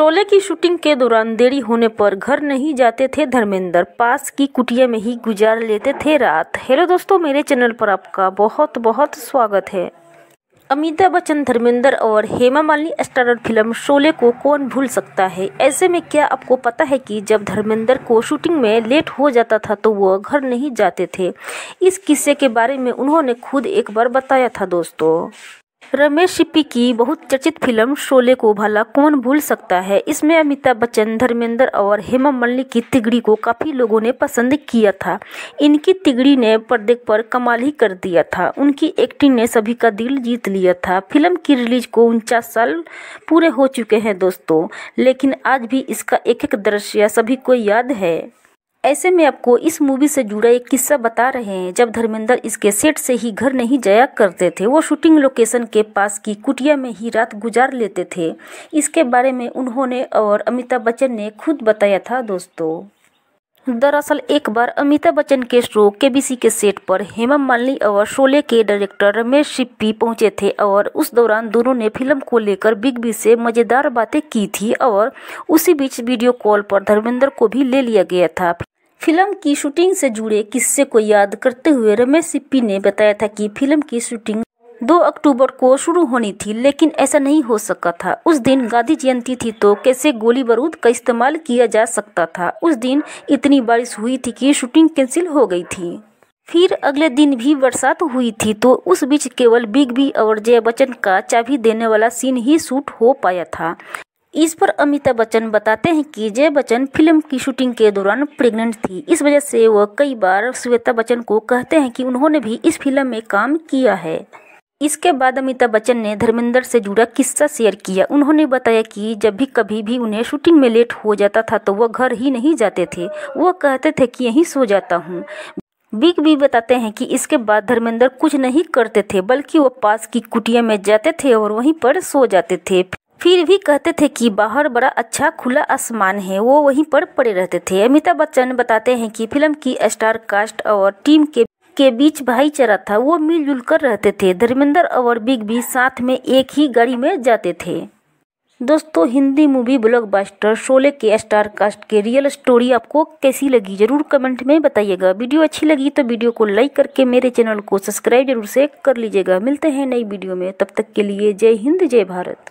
शोले की शूटिंग के दौरान देरी होने पर घर नहीं जाते थे धर्मेंद्र पास की कुटिया में ही गुजार लेते थे रात हेलो दोस्तों मेरे चैनल पर आपका बहुत बहुत स्वागत है अमिताभ बच्चन धर्मेंद्र और हेमा मालिनी स्टारर फिल्म शोले को कौन भूल सकता है ऐसे में क्या आपको पता है कि जब धर्मेंद्र को शूटिंग में लेट हो जाता था तो वह घर नहीं जाते थे इस किस्से के बारे में उन्होंने खुद एक बार बताया था दोस्तों रमेश सिप्पी की बहुत चर्चित फिल्म शोले को भला कौन भूल सकता है इसमें अमिताभ बच्चन धर्मेंद्र और हेमा मल्लिक की तिगड़ी को काफ़ी लोगों ने पसंद किया था इनकी तिगड़ी ने पर्दे पर कमाल ही कर दिया था उनकी एक्टिंग ने सभी का दिल जीत लिया था फिल्म की रिलीज को उनचास साल पूरे हो चुके हैं दोस्तों लेकिन आज भी इसका एक एक दृश्य सभी को याद है ऐसे में आपको इस मूवी से जुड़ा एक किस्सा बता रहे हैं जब धर्मेंद्र इसके सेट से ही घर नहीं जाया करते थे वो शूटिंग लोकेशन के पास की कुटिया में ही रात गुजार लेते थे इसके बारे में उन्होंने और अमिताभ बच्चन ने खुद बताया था दोस्तों दरअसल एक बार अमिताभ बच्चन के शो केबीसी के सेट पर हेमा मालिनी और शोले के डायरेक्टर रमेश सिप्पी पहुंचे थे और उस दौरान दोनों ने फिल्म को लेकर बिग बी से मज़ेदार बातें की थी और उसी बीच वीडियो कॉल पर धर्मेंद्र को भी ले लिया गया था फिल्म की शूटिंग से जुड़े किस्से को याद करते हुए रमेश सिप्पी ने बताया था कि फिल्म की शूटिंग 2 अक्टूबर को शुरू होनी थी लेकिन ऐसा नहीं हो सका था उस दिन गांधी जयंती थी तो कैसे गोली बारूद का इस्तेमाल किया जा सकता था उस दिन इतनी बारिश हुई थी कि शूटिंग कैंसिल हो गई थी फिर अगले दिन भी बरसात हुई थी तो उस बीच केवल बिग बी और जया बच्चन का चाबी देने वाला सीन ही शूट हो पाया था इस पर अमिताभ बच्चन बताते हैं कि जय बच्चन फिल्म की शूटिंग के दौरान प्रेग्नेंट थी इस वजह से वह कई बार श्वेता बच्चन को कहते हैं कि उन्होंने भी इस फिल्म में काम किया है इसके बाद अमिताभ बच्चन ने धर्मेंद्र से जुड़ा किस्सा शेयर किया उन्होंने बताया कि जब भी कभी भी उन्हें शूटिंग में लेट हो जाता था तो वह घर ही नहीं जाते थे वह कहते थे कि यहीं सो जाता हूँ बिग बी बताते हैं कि इसके बाद धर्मेंद्र कुछ नहीं करते थे बल्कि वह पास की कुटिया में जाते थे और वहीं पर सो जाते थे फिर भी कहते थे कि बाहर बड़ा अच्छा खुला आसमान है वो वहीं पर पड़े रहते थे अमिताभ बच्चन बताते हैं कि फिल्म की स्टार कास्ट और टीम के के बीच भाईचारा था वो मिलजुल कर रहते थे धर्मेंद्र और बिग बी साथ में एक ही गाड़ी में जाते थे दोस्तों हिंदी मूवी ब्लॉकबस्टर शोले के स्टार कास्ट के रियल स्टोरी आपको कैसी लगी जरूर कमेंट में बताइएगा वीडियो अच्छी लगी तो वीडियो को लाइक करके मेरे चैनल को सब्सक्राइब जरूर से कर लीजिएगा मिलते हैं नई वीडियो में तब तक के लिए जय हिंद जय भारत